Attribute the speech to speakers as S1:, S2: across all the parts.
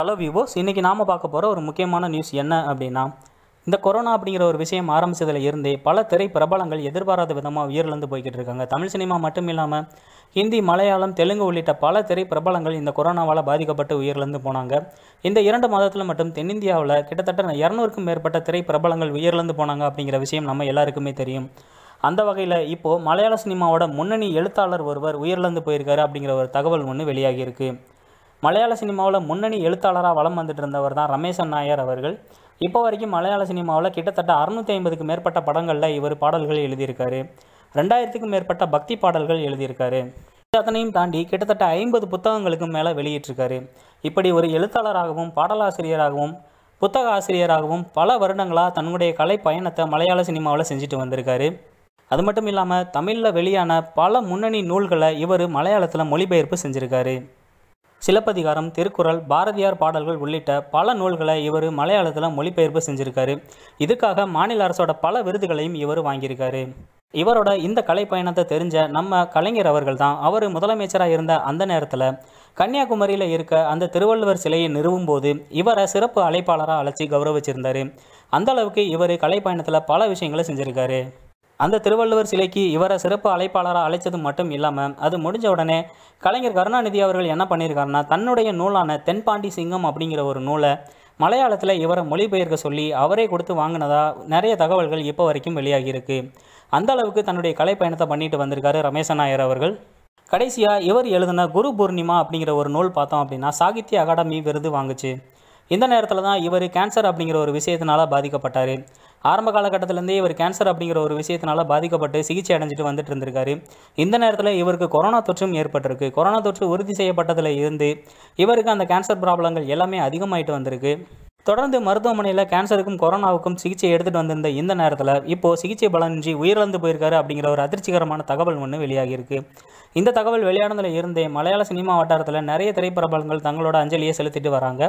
S1: hello வியூவோஸ் இன்றைக்கி நாம் பார்க்க போகிற ஒரு முக்கியமான நியூஸ் என்ன அப்படின்னா இந்த கொரோனா அப்படிங்கிற ஒரு விஷயம் ஆரம்பித்ததில் இருந்தே பல திரை பிரபலங்கள் எதிர்பாராத விதமாக உயிரிழந்து போய்கிட்டு இருக்காங்க தமிழ் சினிமா மட்டும் இல்லாமல் ஹிந்தி மலையாளம் தெலுங்கு உள்ளிட்ட பல திரை பிரபலங்கள் இந்த கொரோனாவால் பாதிக்கப்பட்டு உயிரிழந்து போனாங்க இந்த இரண்டு மாதத்தில் மட்டும் தென்னிந்தியாவில் கிட்டத்தட்ட இரநூறுக்கும் மேற்பட்ட திரை பிரபலங்கள் உயிரிழந்து போனாங்க அப்படிங்கிற விஷயம் நம்ம எல்லாருக்குமே தெரியும் அந்த வகையில் இப்போது மலையாள சினிமாவோட முன்னணி எழுத்தாளர் ஒருவர் உயிரிழந்து போயிருக்காரு அப்படிங்கிற ஒரு தகவல் ஒன்று வெளியாகியிருக்கு மலையாள சினிமாவில் முன்னணி எழுத்தாளராக வளம் வந்துட்டு இருந்தவர் தான் ரமேசன் நாயர் அவர்கள் இப்போ வரைக்கும் மலையாள சினிமாவில் கிட்டத்தட்ட அறுநூற்றி ஐம்பதுக்கு மேற்பட்ட படங்களில் இவர் பாடல்கள் எழுதியிருக்காரு ரெண்டாயிரத்துக்கும் மேற்பட்ட பக்தி பாடல்கள் எழுதியிருக்காரு அத்தனையும் தாண்டி கிட்டத்தட்ட ஐம்பது புத்தகங்களுக்கு மேலே வெளியிட்டிருக்காரு இப்படி ஒரு எழுத்தாளராகவும் பாடலாசிரியராகவும் புத்தக ஆசிரியராகவும் பல வருடங்களாக தன்னுடைய கலை பயணத்தை மலையாள சினிமாவில் செஞ்சுட்டு வந்திருக்காரு அது மட்டும் இல்லாமல் தமிழில் வெளியான பல முன்னணி நூல்களை இவர் மலையாளத்தில் மொழிபெயர்ப்பு செஞ்சுருக்காரு சிலப்பதிகாரம் திருக்குறள் பாரதியார் பாடல்கள் உள்ளிட்ட பல நூல்களை இவர் மலையாளத்தில் மொழிபெயர்ப்பு செஞ்சுருக்காரு இதுக்காக மாநில அரசோட பல விருதுகளையும் இவர் வாங்கியிருக்காரு இவரோட இந்த கலை பயணத்தை தெரிஞ்ச நம்ம கலைஞர் அவர்கள் தான் அவர் முதலமைச்சராக இருந்த அந்த நேரத்தில் கன்னியாகுமரியில் இருக்க அந்த திருவள்ளுவர் சிலையை நிறுவும் போது இவரை சிறப்பு அழைப்பாளராக அழைச்சி கௌரவிச்சிருந்தார் அந்த அளவுக்கு இவர் கலைப்பயணத்தில் பல விஷயங்களை செஞ்சுருக்காரு அந்த திருவள்ளுவர் சிலைக்கு இவரை சிறப்பு அழைப்பாளராக அழைச்சது மட்டும் இல்லாமல் அது முடிஞ்ச உடனே கலைஞர் கருணாநிதி அவர்கள் என்ன பண்ணியிருக்காருன்னா தன்னுடைய நூலான தென்பாண்டி சிங்கம் அப்படிங்கிற ஒரு நூலை மலையாளத்தில் இவரை மொழிபெயர்க்க சொல்லி அவரே கொடுத்து வாங்கினதா நிறைய தகவல்கள் இப்போ வரைக்கும் வெளியாகியிருக்கு அந்த அளவுக்கு தன்னுடைய கலை பயணத்தை பண்ணிட்டு வந்திருக்காரு ரமேசன் நாயர் அவர்கள் கடைசியாக இவர் எழுதின குரு பூர்ணிமா அப்படிங்கிற ஒரு நூல் பார்த்தோம் அப்படின்னா சாகித்ய அகாடமி விருது வாங்குச்சு இந்த நேரத்தில் தான் இவர் கேன்சர் அப்படிங்கிற ஒரு விஷயத்தினால பாதிக்கப்பட்டார் ஆரம்ப காலகட்டத்திலேருந்தே இவர் கேன்சர் அப்படிங்கிற ஒரு விஷயத்தினால பாதிக்கப்பட்டு சிகிச்சை அடைஞ்சிட்டு வந்துட்டு இருந்திருக்காரு இந்த நேரத்தில் இவருக்கு கொரோனா தொற்றும் ஏற்பட்டிருக்கு கொரோனா தொற்று உறுதி செய்யப்பட்டதில் இருந்து இவருக்கு அந்த கேன்சர் ப்ராப்ளங்கள் எல்லாமே அதிகமாயிட்டு வந்திருக்கு தொடர்ந்து மருத்துவமனையில் கேன்சருக்கும் கொரோனாவுக்கும் சிகிச்சை எடுத்துகிட்டு வந்திருந்த இந்த நேரத்தில் இப்போது சிகிச்சை பலனின்றி உயிரிழந்து போயிருக்காரு அப்படிங்கிற ஒரு அதிர்ச்சிகரமான தகவல் ஒன்று வெளியாகியிருக்கு இந்த தகவல் வெளியானதில் இருந்தே மலையாள சினிமா வட்டாரத்தில் நிறைய திரைப்பிரபலங்கள் தங்களோட அஞ்சலியை செலுத்திட்டு வராங்க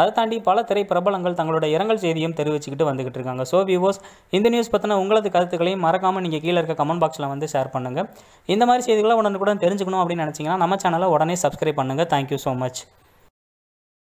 S1: அதை தாண்டி பல திரை பிரபலங்கள் தங்களோட இரங்கல் செய்தியும் தெரிவிச்சுக்கிட்டு வந்துகிட்டு இருக்காங்க ஸோ வியூவர்ஸ் இந்த நியூஸ் பற்றின உங்களது கருத்துக்களையும் மறக்காமல் நீங்கள் கீழே இருக்க கமெண்ட் பாக்ஸில் வந்து ஷேர் பண்ணுங்கள் இந்த மாதிரி செய்திகளை உடனுக்குடன் தெரிஞ்சுக்கணும் அப்படின்னு நினச்சிங்கன்னா நம்ம சேனலை உடனே சப்ஸ்கிரைப் பண்ணுங்கள் தேங்க்யூ ஸோ மச்